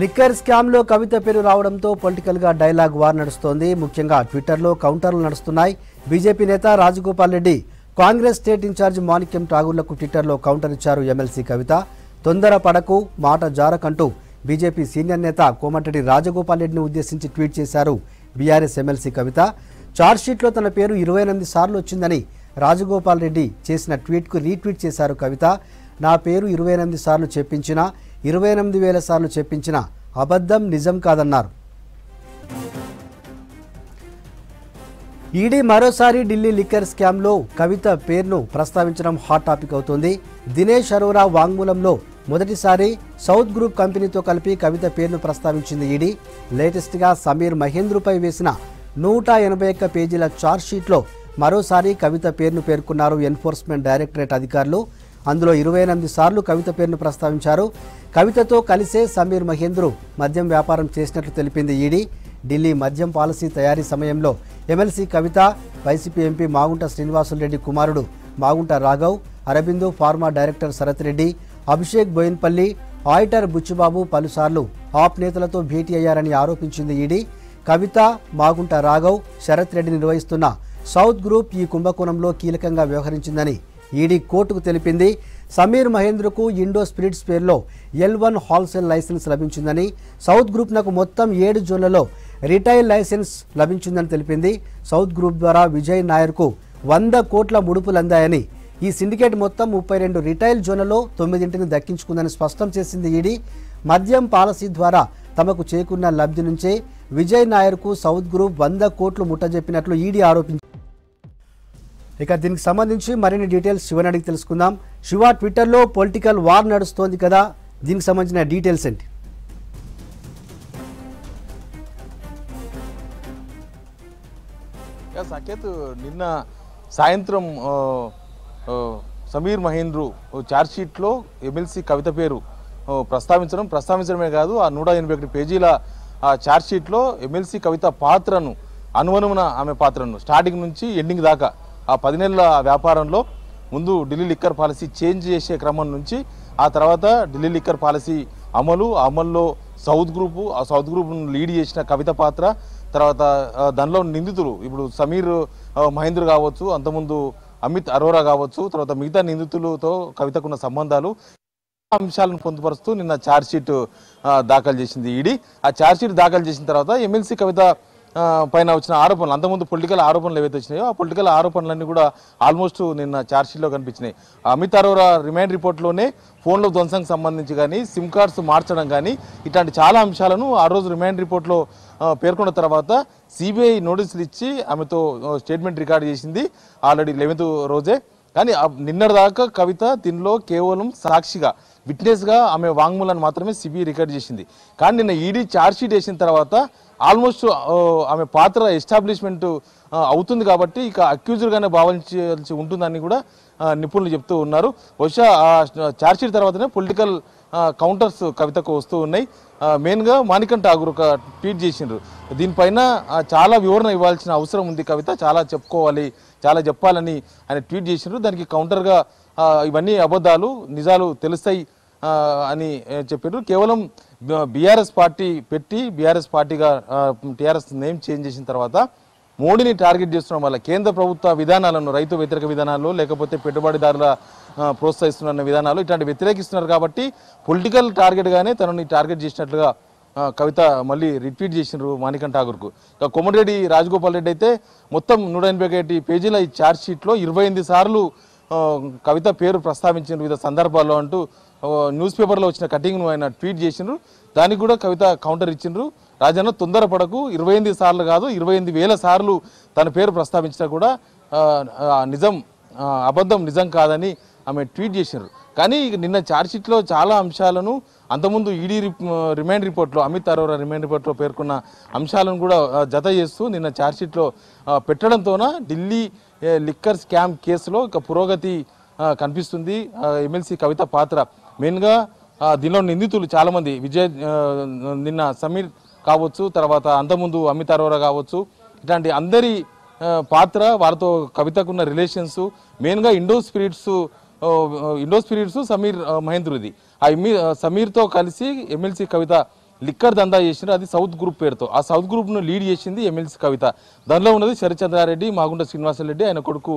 liquor స్కామ్లో కవిత పేరు రావడంతో పొలిటికల్గా డైలాగ్ వార్ నడుస్తోంది ముఖ్యంగా ట్విట్టర్లో కౌంటర్లు నడుస్తున్నాయి బీజేపీ నేత రాజగోపాల్ రెడ్డి కాంగ్రెస్ స్టేట్ ఇన్ఛార్జ్ మాణిక్యం ఠాగూర్లకు ట్విట్టర్లో కౌంటర్ ఇచ్చారు ఎమ్మెల్సీ కవిత తొందర పడకు మాట జారకంటూ బీజేపీ సీనియర్ నేత కోమటిరెడ్డి రాజగోపాల్ రెడ్డిని ఉద్దేశించి ట్వీట్ చేశారు బీఆర్ఎస్ ఎమ్మెల్సీ కవిత చార్జ్షీట్లో తన పేరు ఇరవై ఎనిమిది సార్లు వచ్చిందని రాజగోపాల్ రెడ్డి చేసిన ట్వీట్కు రీట్వీట్ చేశారు కవిత నా పేరు ఇరవై ఎనిమిది సార్లు చెప్పించినా ఇరవై ఎనిమిది వేల సార్లు చెప్పించిన అబద్ధం నిజం కాదన్నారు ఈడీ మరోసారి ఢిల్లీ లిక్కర్ స్కామ్లో కవిత పేరును ప్రస్తావించడం హాట్ టాపిక్ అవుతుంది దినేష్ అరోరా వాంగ్మూలంలో మొదటిసారి సౌత్ గ్రూప్ కంపెనీతో కలిపి కవిత పేరును ప్రస్తావించింది ఈడీ లేటెస్ట్గా సమీర్ మహేంద్రుపై వేసిన నూట ఎనభై ఒక్క పేజీల ఛార్జ్షీట్లో మరోసారి కవిత పేరును పేర్కొన్నారు ఎన్ఫోర్స్మెంట్ డైరెక్టరేట్ అధికారులు అందులో ఇరవై ఎనిమిది సార్లు కవిత పేరును ప్రస్తావించారు కవితతో కలిసే సమీర్ మహేంద్రు మద్యం వ్యాపారం చేసినట్లు తెలిపింది ఈడీ ఢిల్లీ మద్యం పాలసీ తయారీ సమయంలో MLC Kavitha YCP MP Magunta Srinivasulu Reddy కుమారుడు Magunta Raghav Aurobindo pharma director Sarath Reddy Abhishek Boinpally auditor Butchibabu పలుసార్లు ఆప్ నేతలతో భేటీ అయ్యారని ఆరోపించింది ఈడీ కవిత మాగుంట రాఘవ్ శరత్ రెడ్డి నిర్వహిస్తున్న సౌత్ గ్రూప్ ఈ కుంభకోణంలో కీలకంగా వ్యవహరించిందని ఈడీ కోర్టుకు తెలిపింది సమీర్ మహేంద్రకు ఇండో స్పిరిట్స్ పేరులో ఎల్ వన్ హోల్సేల్ లైసెన్స్ లభించిందని సౌత్ గ్రూప్ నాకు మొత్తం ఏడు జోన్లలో రిటైల్ లైసెన్స్ లభించిందని తెలిపింది సౌత్ గ్రూప్ ద్వారా విజయ్ నాయర్కు వంద కోట్ల ముడుపులు అందాయని ఈ సిండికేట్ మొత్తం ముప్పై రెండు రిటైల్ జోన్లలో తొమ్మిదింటిని దక్కించుకుందని స్పష్టం చేసింది ఈడీ మద్యం పాలసీ ద్వారా తమకు చేకున్న లబ్ధి నుంచే విజయ్ నాయర్కు సౌత్ గ్రూప్ వంద కోట్లు ముట్టజెప్పినట్లు ఈడీ ఆరోపించింది ఇక దీనికి సంబంధించి మరిన్ని డీటెయిల్స్ శివని అడిగి తెలుసుకుందాం శివ ట్విట్టర్లో పొలిటికల్ వార్ నడుస్తోంది కదా దీనికి సంబంధించిన డీటెయిల్స్ ఏంటి సాకేత్ నిన్న సాయంత్రం సమీర్ మహేంద్రు ఛార్జ్షీట్లో ఎమ్మెల్సీ కవిత పేరు ప్రస్తావించడం ప్రస్తావించడమే కాదు ఆ నూట ఎనభై ఒకటి పేజీల ఆ ఛార్జ్షీట్లో ఎమ్మెల్సీ కవిత పాత్రను అనువనుమున ఆమె పాత్రను స్టార్టింగ్ నుంచి ఎండింగ్ దాకా ఆ పది నెలల వ్యాపారంలో ముందు ఢిల్లీ లిక్కర్ పాలసీ చేంజ్ చేసే క్రమం నుంచి ఆ తర్వాత ఢిల్లీ లిక్కర్ పాలసీ అమలు అమల్లో సౌత్ గ్రూపు ఆ సౌత్ గ్రూప్ను లీడ్ చేసిన కవిత పాత్ర తర్వాత దానిలో నిందితులు ఇప్పుడు సమీర్ మహేంద్ర కావచ్చు అంతకుముందు అమిత్ అరోరా కావచ్చు తర్వాత మిగతా నిందితులతో కవితకున్న సంబంధాలు అంశాలను పొందుపరుస్తూ నిన్న ఛార్జ్షీట్ దాఖలు చేసింది ఈడీ ఆ ఛార్జ్షీట్ దాఖలు చేసిన తర్వాత ఎమ్మెల్సీ కవిత పైన వచ్చిన ఆరోపణలు అంతకుముందు పొలిటికల్ ఆరోపణలు ఏవైతే వచ్చినాయో ఆ పొలిటికల్ ఆరోపణలన్నీ కూడా ఆల్మోస్ట్ నిన్న ఛార్జ్షీట్లో కనిపించినాయి అమిత్ అరోరా రిమైండ్ రిపోర్ట్లోనే ఫోన్లో ధ్వంసం సంబంధించి కానీ సిమ్ కార్డ్స్ మార్చడం కానీ ఇట్లాంటి చాలా అంశాలను ఆ రోజు రిమైండ్ రిపోర్ట్లో పేర్కొన్న తర్వాత సిబిఐ నోటీసులు ఇచ్చి ఆమెతో స్టేట్మెంట్ రికార్డ్ చేసింది ఆల్రెడీ లెవెన్త్ రోజే కానీ నిన్నటిదాకా కవిత దీనిలో కేవలం సాక్షిగా విట్నెస్గా ఆమె వాంగ్మూలాన్ని మాత్రమే సిబిఐ రికార్డ్ చేసింది కానీ నిన్న ఈడీ e ఛార్జ్షీట్ వేసిన తర్వాత ఆల్మోస్ట్ ఆమె పాత్ర ఎస్టాబ్లిష్మెంట్ అవుతుంది కాబట్టి ఇక అక్యూజర్గానే భావించాల్సి ఉంటుందని కూడా నిపుణులు చెప్తూ ఉన్నారు బహుశా చార్జ్షీట్ తర్వాతనే పొలిటికల్ కౌంటర్స్ కవితకు వస్తూ ఉన్నాయి మెయిన్గా మాణికం ఠాగూర్ ఒక ట్వీట్ చేసిండ్రు దీనిపైన చాలా వివరణ ఇవ్వాల్సిన అవసరం ఉంది కవిత చాలా చెప్పుకోవాలి చాలా చెప్పాలని ఆయన ట్వీట్ చేసిండ్రు దానికి కౌంటర్గా ఇవన్నీ అబద్ధాలు నిజాలు తెలుస్తాయి అని చెప్పారు కేవలం బీఆర్ఎస్ పార్టీ పెట్టి బీఆర్ఎస్ పార్టీగా టీఆర్ఎస్ నేమ్ చేంజ్ చేసిన తర్వాత మోడీని టార్గెట్ చేస్తున్న వల్ల కేంద్ర ప్రభుత్వ విధానాలను రైతు వ్యతిరేక విధానాలు లేకపోతే పెట్టుబడిదారుల ప్రోత్సహిస్తున్న విధానాలు ఇట్లాంటి వ్యతిరేకిస్తున్నారు కాబట్టి పొలిటికల్ టార్గెట్గానే తనని టార్గెట్ చేసినట్లుగా కవిత మళ్ళీ రిట్వీట్ చేసినారు మాణికం ఠాగూర్కు ఇక కొమ్మరెడ్డి రాజగోపాల్ రెడ్డి అయితే మొత్తం నూట ఎనభై ఒకటి పేజీల ఈ ఛార్జ్ షీట్లో ఇరవై ఎనిమిది సార్లు కవిత పేరు ప్రస్తావించిన వివిధ సందర్భాల్లో అంటూ న్యూస్ పేపర్లో వచ్చిన కటింగ్ను ఆయన ట్వీట్ చేసినారు దానికి కూడా కవిత కౌంటర్ ఇచ్చిండ్రు రాజన్న తొందరపడకు ఇరవై ఎనిమిది సార్లు కాదు ఇరవై ఎనిమిది వేల సార్లు తన పేరు ప్రస్తావించినా కూడా నిజం అబద్ధం నిజం కాదని ఆమె ట్వీట్ చేసినారు కానీ నిన్న ఛార్జ్షీట్లో చాలా అంశాలను అంతకుముందు ఈడీ రిమాండ్ రిపోర్ట్లో అమిత్ అరోరా రిమాండ్ రిపోర్ట్లో పేర్కొన్న అంశాలను కూడా జత చేస్తూ నిన్న ఛార్జ్షీట్లో పెట్టడంతోన ఢిల్లీ లిక్కర్ స్కామ్ కేసులో ఇక పురోగతి కనిపిస్తుంది ఎమ్మెల్సీ కవిత పాత్ర మెయిన్గా దీనిలో నిందితులు చాలామంది విజయ్ నిన్న సమీర్ కావచ్చు తర్వాత అంతకుముందు అమిత్ అరోరా కావచ్చు ఇట్లాంటి అందరి పాత్ర వారితో కవితకున్న రిలేషన్స్ మెయిన్గా Indo spirits Indo spirits Sameer మహేంద్రుది ఆ సమీర్తో కలిసి ఎమ్మెల్సీ కవిత లిక్కర్ దందా చేసినారు అది సౌత్ గ్రూప్ పేరుతో ఆ సౌత్ గ్రూప్ను లీడ్ చేసింది ఎమ్మెల్సీ కవిత దానిలో ఉన్నది శరచంద్రారెడ్డి మాగుంట శ్రీనివాసరెడ్డి ఆయన కొడుకు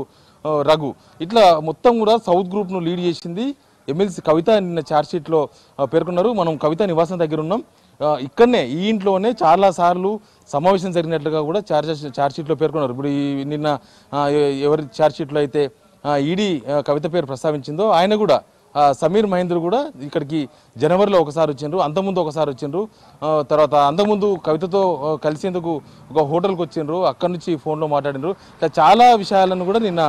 రఘు ఇట్లా మొత్తం కూడా సౌత్ గ్రూప్ను లీడ్ చేసింది ఎమ్మెల్సీ కవిత నిన్న ఛార్జ్షీట్లో పేర్కొన్నారు మనం కవిత నివాసం దగ్గర ఉన్నాం ఇక్కడనే ఈ ఇంట్లోనే చాలాసార్లు సమావేశం జరిగినట్లుగా కూడా ఛార్జ్ ఛార్జ్షీట్లో పేర్కొన్నారు ఇప్పుడు ఈ నిన్న ఎవరి ఛార్జ్షీట్లో అయితే ఈడీ కవిత పేరు ప్రస్తావించిందో ఆయన కూడా సమీర్ మహేంద్ర కూడా ఇక్కడికి జనవరిలో ఒకసారి వచ్చిండ్రు అంతకుముందు ఒకసారి వచ్చిండ్రు తర్వాత అంతకుముందు కవితతో కలిసేందుకు ఒక హోటల్కి వచ్చిండ్రు అక్కడి నుంచి ఫోన్లో మాట్లాడినరు ఇట్లా చాలా విషయాలను కూడా నిన్న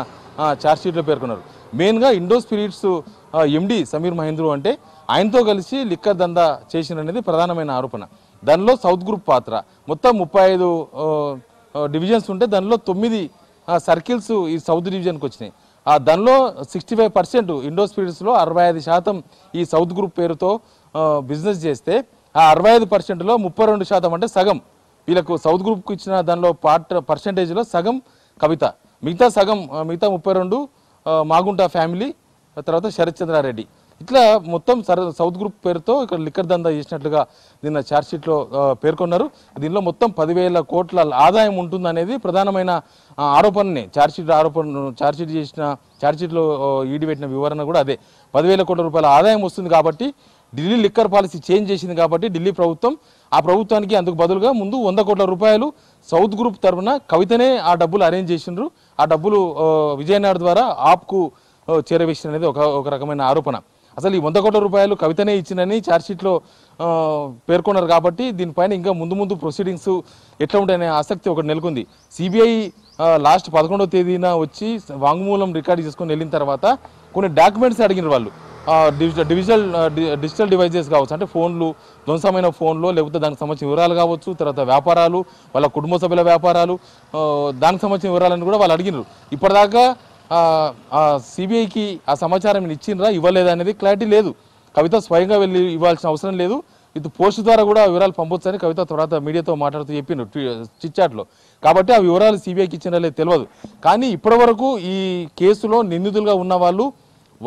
షీట్లో పేర్కొన్నారు మెయిన్గా Indo spirits MD Sameer Mahendru అంటే ఆయనతో కలిసి లిక్కర్ దందా అనేది ప్రధానమైన ఆరోపణ దానిలో సౌత్ గ్రూప్ పాత్ర మొత్తం ముప్పై ఐదు డివిజన్స్ ఉంటే దానిలో తొమ్మిది సర్కిల్స్ ఈ సౌత్ డివిజన్కి వచ్చినాయి ఆ దానిలో సిక్స్టీ ఫైవ్ పర్సెంట్ ఇండోర్ స్పిరిట్స్లో అరవై ఐదు శాతం ఈ సౌత్ గ్రూప్ పేరుతో బిజినెస్ చేస్తే ఆ అరవై ఐదు పర్సెంట్లో ముప్పై రెండు శాతం అంటే సగం వీళ్ళకు సౌత్ గ్రూప్కి ఇచ్చిన దానిలో పార్ట్ పర్సెంటేజ్లో సగం కవిత మిగతా సగం మిగతా ముప్పై రెండు మాగుంట ఫ్యామిలీ తర్వాత చంద్రారెడ్డి ఇట్లా మొత్తం సౌత్ గ్రూప్ పేరుతో ఇక్కడ లిక్కర్ దందా చేసినట్లుగా నిన్న ఛార్జ్షీట్లో పేర్కొన్నారు దీనిలో మొత్తం పదివేల కోట్ల ఆదాయం ఉంటుందనేది ప్రధానమైన ఆరోపణని ఛార్జ్షీట్ ఆరోపణ ఛార్జ్షీట్ చేసిన ఛార్జ్షీట్లో ఈడి పెట్టిన వివరణ కూడా అదే పదివేల కోట్ల రూపాయల ఆదాయం వస్తుంది కాబట్టి ఢిల్లీ లిక్కర్ పాలసీ చేంజ్ చేసింది కాబట్టి ఢిల్లీ ప్రభుత్వం ఆ ప్రభుత్వానికి అందుకు బదులుగా ముందు వంద కోట్ల రూపాయలు సౌత్ గ్రూప్ తరఫున కవితనే ఆ డబ్బులు అరేంజ్ చేసిండ్రు ఆ డబ్బులు విజయనగర్ ద్వారా ఆప్కు చేరవేసిన అనేది ఒక ఒక రకమైన ఆరోపణ అసలు ఈ వంద కోట్ల రూపాయలు కవితనే ఇచ్చినని ఛార్జ్షీట్లో పేర్కొన్నారు కాబట్టి దీనిపైన ఇంకా ముందు ముందు ప్రొసీడింగ్స్ ఎట్లా ఉంటాయనే ఆసక్తి ఒకటి నెలకొంది సిబిఐ లాస్ట్ పదకొండవ తేదీన వచ్చి వాంగ్మూలం రికార్డు చేసుకొని వెళ్ళిన తర్వాత కొన్ని డాక్యుమెంట్స్ అడిగిన వాళ్ళు డిజిటల్ డిజిటల్ డిజిటల్ డివైజెస్ కావచ్చు అంటే ఫోన్లు ధ్వంసమైన ఫోన్లు లేకపోతే దానికి సంబంధించిన వివరాలు కావచ్చు తర్వాత వ్యాపారాలు వాళ్ళ కుటుంబ సభ్యుల వ్యాపారాలు దానికి సంబంధించిన వివరాలను కూడా వాళ్ళు అడిగినారు ఇప్పటిదాకా సిబిఐకి ఆ సమాచారం ఇచ్చిండ్రా ఇవ్వలేదా అనేది క్లారిటీ లేదు కవిత స్వయంగా వెళ్ళి ఇవ్వాల్సిన అవసరం లేదు ఇది పోస్ట్ ద్వారా కూడా వివరాలు అని కవిత తర్వాత మీడియాతో మాట్లాడుతూ చెప్పిండు చిచ్చాట్లో కాబట్టి ఆ వివరాలు సిబిఐకి ఇచ్చిన లేదు తెలియదు కానీ ఇప్పటివరకు ఈ కేసులో నిందితులుగా ఉన్న వాళ్ళు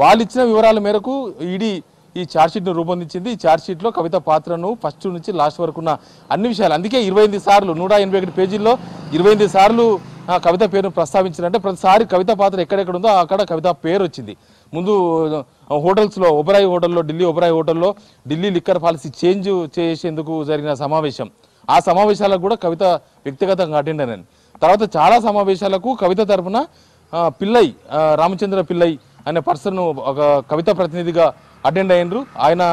వాళ్ళు ఇచ్చిన వివరాల మేరకు ఈడీ ఈ ఛార్జ్షీట్ను రూపొందించింది ఈ ఛార్జ్షీట్లో కవిత పాత్రను ఫస్ట్ నుంచి లాస్ట్ వరకు ఉన్న అన్ని విషయాలు అందుకే ఇరవై సార్లు నూట ఎనభై ఒకటి పేజీల్లో ఇరవై సార్లు ఆ కవిత పేరును ప్రస్తావించారంటే ప్రతిసారి కవిత పాత్ర ఎక్కడెక్కడ ఉందో అక్కడ కవిత పేరు వచ్చింది ముందు హోటల్స్లో ఒబరాయి హోటల్లో ఢిల్లీ ఒబరాయి హోటల్లో ఢిల్లీ లిక్కర్ పాలసీ చేంజ్ చేసేందుకు జరిగిన సమావేశం ఆ సమావేశాలకు కూడా కవిత వ్యక్తిగతంగా అటెండ్ అయినాను తర్వాత చాలా సమావేశాలకు కవిత తరఫున పిల్లై రామచంద్ర పిల్లై అనే పర్సన్ ఒక కవిత ప్రతినిధిగా అటెండ్ అయినరు ఆయన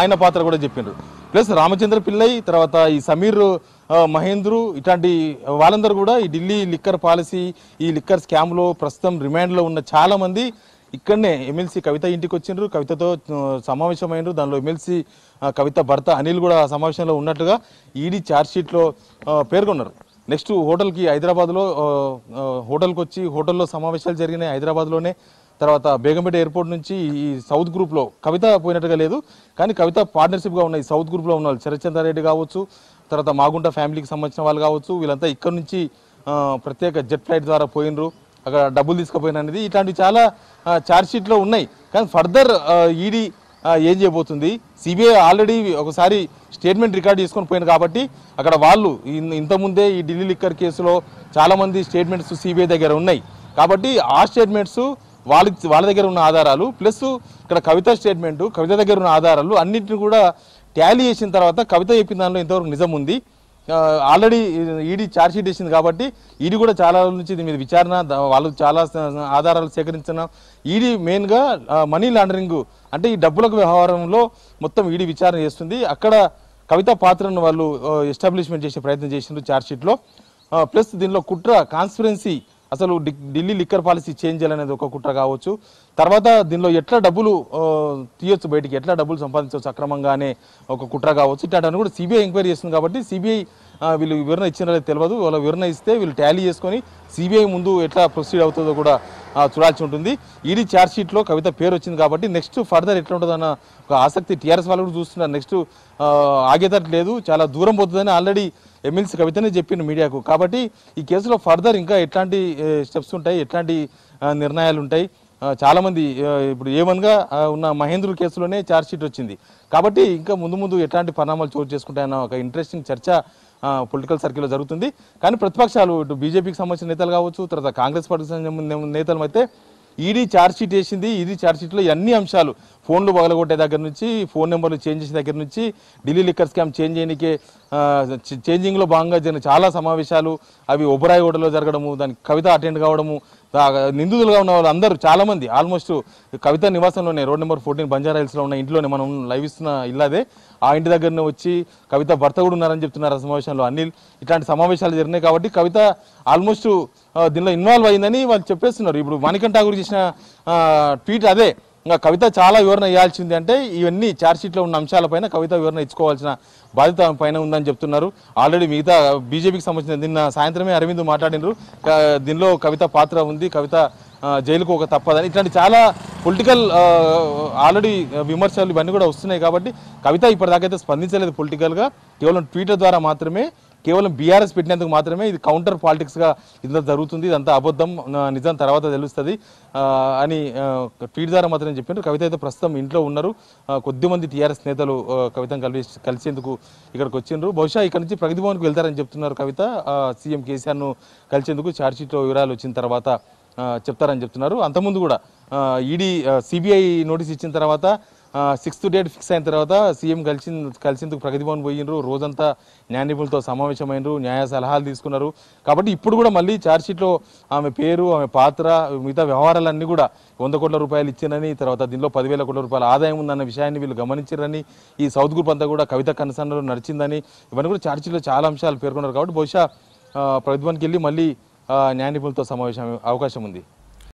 ఆయన పాత్ర కూడా చెప్పిండ్రు ప్లస్ రామచంద్ర పిల్లై తర్వాత ఈ సమీర్ మహేంద్రు ఇట్లాంటి వాళ్ళందరూ కూడా ఈ ఢిల్లీ లిక్కర్ పాలసీ ఈ లిక్కర్ స్కామ్లో ప్రస్తుతం రిమాండ్లో ఉన్న చాలామంది ఇక్కడనే ఎమ్మెల్సీ కవిత ఇంటికి వచ్చిండ్రు కవితతో సమావేశమైనరు దానిలో ఎమ్మెల్సీ కవిత భర్త అనిల్ కూడా సమావేశంలో ఉన్నట్టుగా ఈడీ ఛార్జ్షీట్లో పేర్కొన్నారు నెక్స్ట్ హోటల్కి హైదరాబాద్లో హోటల్కి వచ్చి హోటల్లో సమావేశాలు జరిగినాయి హైదరాబాద్లోనే తర్వాత బేగంపేట ఎయిర్పోర్ట్ నుంచి ఈ సౌత్ గ్రూప్లో కవిత పోయినట్టుగా లేదు కానీ కవిత పార్ట్నర్షిప్గా ఉన్నాయి సౌత్ గ్రూప్లో ఉన్న వాళ్ళు శరత్చంద్రారెడ్డి కావచ్చు తర్వాత మాగుంట ఫ్యామిలీకి సంబంధించిన వాళ్ళు కావచ్చు వీళ్ళంతా ఇక్కడ నుంచి ప్రత్యేక జెట్ ఫ్లైట్ ద్వారా పోయినరు అక్కడ డబ్బులు తీసుకుపోయిన అనేది ఇట్లాంటివి చాలా ఛార్జ్షీట్లో ఉన్నాయి కానీ ఫర్దర్ ఈడీ ఏం చేయబోతుంది సిబిఐ ఆల్రెడీ ఒకసారి స్టేట్మెంట్ రికార్డ్ చేసుకొని పోయింది కాబట్టి అక్కడ వాళ్ళు ఇంతకుముందే ఈ ఢిల్లీ లిక్కర్ కేసులో చాలామంది స్టేట్మెంట్స్ సిబిఐ దగ్గర ఉన్నాయి కాబట్టి ఆ స్టేట్మెంట్స్ వాళ్ళ వాళ్ళ దగ్గర ఉన్న ఆధారాలు ప్లస్ ఇక్కడ కవిత స్టేట్మెంటు కవిత దగ్గర ఉన్న ఆధారాలు అన్నింటిని కూడా ట్యాలీ చేసిన తర్వాత కవిత చెప్పిన దానిలో ఇంతవరకు నిజం ఉంది ఆల్రెడీ ఈడీ ఛార్జ్షీట్ ఇచ్చింది కాబట్టి ఈడీ కూడా చాలా నుంచి దీని మీద విచారణ వాళ్ళు చాలా ఆధారాలు సేకరించిన ఈడీ మెయిన్గా మనీ లాండరింగ్ అంటే ఈ డబ్బులకు వ్యవహారంలో మొత్తం ఈడీ విచారణ చేస్తుంది అక్కడ కవిత పాత్రను వాళ్ళు ఎస్టాబ్లిష్మెంట్ చేసే ప్రయత్నం చేసిండ్రు ఛార్జ్షీట్లో ప్లస్ దీనిలో కుట్ర కాన్స్పిరెన్సీ అసలు ఢిల్లీ లిక్కర్ పాలసీ చేంజ్ చేయాలనేది ఒక కుట్ర కావచ్చు తర్వాత దీనిలో ఎట్లా డబ్బులు తీయొచ్చు బయటికి ఎట్లా డబ్బులు సంపాదించవచ్చు అక్రమంగానే ఒక కుట్ర కావచ్చు ఇట్లాంటి కూడా సిబిఐ ఎంక్వైరీ చేస్తుంది కాబట్టి సిబిఐ వీళ్ళు వివరణ ఇచ్చినారో తెలియదు వాళ్ళ వివరణ ఇస్తే వీళ్ళు టాలీ చేసుకొని సిబిఐ ముందు ఎట్లా ప్రొసీడ్ అవుతుందో కూడా చూడాల్సి ఉంటుంది ఈడీ షీట్లో కవిత పేరు వచ్చింది కాబట్టి నెక్స్ట్ ఫర్దర్ ఎట్లా ఉంటుందన్న ఒక ఆసక్తి టీఆర్ఎస్ వాళ్ళు కూడా చూస్తున్నారు నెక్స్ట్ ఆగేటట్టు లేదు చాలా దూరం పోతుందని ఆల్రెడీ ఎమ్మెల్సీ కవితనే చెప్పింది మీడియాకు కాబట్టి ఈ కేసులో ఫర్దర్ ఇంకా ఎట్లాంటి స్టెప్స్ ఉంటాయి ఎట్లాంటి నిర్ణయాలు ఉంటాయి చాలామంది ఇప్పుడు ఏమన్గా ఉన్న మహేంద్రు కేసులోనే ఛార్జ్షీట్ వచ్చింది కాబట్టి ఇంకా ముందు ముందు ఎట్లాంటి పరిణామాలు చోటు చేసుకుంటాయన్న ఒక ఇంట్రెస్టింగ్ చర్చ పొలిటికల్ సర్కిల్లో జరుగుతుంది కానీ ప్రతిపక్షాలు ఇటు బీజేపీకి సంబంధించిన నేతలు కావచ్చు తర్వాత కాంగ్రెస్ పార్టీకి సంబంధించిన నేతలు అయితే ఈడీ e ఛార్జ్షీట్ వేసింది ఈడీ e ఛార్జ్షీట్లో అన్ని అంశాలు ఫోన్లు పగలగొట్టే దగ్గర నుంచి ఫోన్ నెంబర్లు చేంజ్ చేసిన దగ్గర నుంచి ఢిల్లీ లిక్కర్ స్కామ్ చేంజ్ చేయనికే చేంజింగ్లో భాగంగా జరిగిన చాలా సమావేశాలు అవి ఒబరాయిగూడలో జరగడము దానికి కవిత అటెండ్ కావడము నిందితులుగా ఉన్న వాళ్ళు అందరూ చాలామంది ఆల్మోస్ట్ కవిత నివాసంలోనే రోడ్ నెంబర్ ఫోర్టీన్ బంజారా హిల్స్లో ఉన్న ఇంట్లోనే మనం లైవ్ ఇస్తున్న ఇల్లాదే ఆ ఇంటి దగ్గరనే వచ్చి కవిత భర్త కూడా ఉన్నారని చెప్తున్నారు సమావేశంలో అనిల్ ఇట్లాంటి సమావేశాలు జరిగినాయి కాబట్టి కవిత ఆల్మోస్ట్ దీనిలో ఇన్వాల్వ్ అయిందని వాళ్ళు చెప్పేస్తున్నారు ఇప్పుడు మణికంఠ చేసిన ట్వీట్ అదే ఇంకా కవిత చాలా వివరణ ఇవ్వాల్సింది అంటే ఇవన్నీ ఛార్జ్షీట్లో ఉన్న అంశాలపైన కవిత వివరణ ఇచ్చుకోవాల్సిన బాధ్యత పైన ఉందని చెప్తున్నారు ఆల్రెడీ మిగతా బీజేపీకి సంబంధించిన నిన్న సాయంత్రమే అరవింద్ మాట్లాడినారు దీనిలో కవిత పాత్ర ఉంది కవిత జైలుకు ఒక తప్పదని ఇట్లాంటి చాలా పొలిటికల్ ఆల్రెడీ విమర్శలు ఇవన్నీ కూడా వస్తున్నాయి కాబట్టి కవిత ఇప్పటిదాకైతే స్పందించలేదు పొలిటికల్గా కేవలం ట్విట్టర్ ద్వారా మాత్రమే కేవలం బీఆర్ఎస్ పెట్టినందుకు మాత్రమే ఇది కౌంటర్ పాలిటిక్స్గా ఇదంతా జరుగుతుంది ఇదంతా అబద్ధం నిజం తర్వాత తెలుస్తుంది అని ట్వీట్ ద్వారా మాత్రమే చెప్పారు కవిత అయితే ప్రస్తుతం ఇంట్లో ఉన్నారు కొద్దిమంది టీఆర్ఎస్ నేతలు కవితను కలిపి కలిసేందుకు ఇక్కడికి వచ్చిండ్రు బహుశా ఇక్కడ నుంచి ప్రగతి భవన్కి వెళ్తారని చెప్తున్నారు కవిత సీఎం కేసీఆర్ను కలిసేందుకు ఛార్జ్షీట్లో వివరాలు వచ్చిన తర్వాత చెప్తారని చెప్తున్నారు అంతకుముందు కూడా ఈడీ సిబిఐ నోటీస్ ఇచ్చిన తర్వాత సిక్స్త్ డేట్ ఫిక్స్ అయిన తర్వాత సీఎం కలిసి కలిసిందుకు ప్రగతి భవన్ పోయినరు రోజంతా న్యాయ నిపుణులతో సమావేశమైనరు న్యాయ సలహాలు తీసుకున్నారు కాబట్టి ఇప్పుడు కూడా మళ్ళీ ఛార్జ్షీట్లో ఆమె పేరు ఆమె పాత్ర మిగతా వ్యవహారాలన్నీ కూడా వంద కోట్ల రూపాయలు ఇచ్చిందని తర్వాత దీనిలో పదివేల కోట్ల రూపాయల ఆదాయం ఉందన్న విషయాన్ని వీళ్ళు గమనించారని ఈ సౌత్ గ్రూప్ అంతా కూడా కవిత కనసన్నలు నడిచిందని ఇవన్నీ కూడా ఛార్జ్షీట్లో చాలా అంశాలు పేర్కొన్నారు కాబట్టి బహుశా భవన్కి వెళ్ళి మళ్ళీ న్యాయ నిపుణులతో సమావేశం అవకాశం ఉంది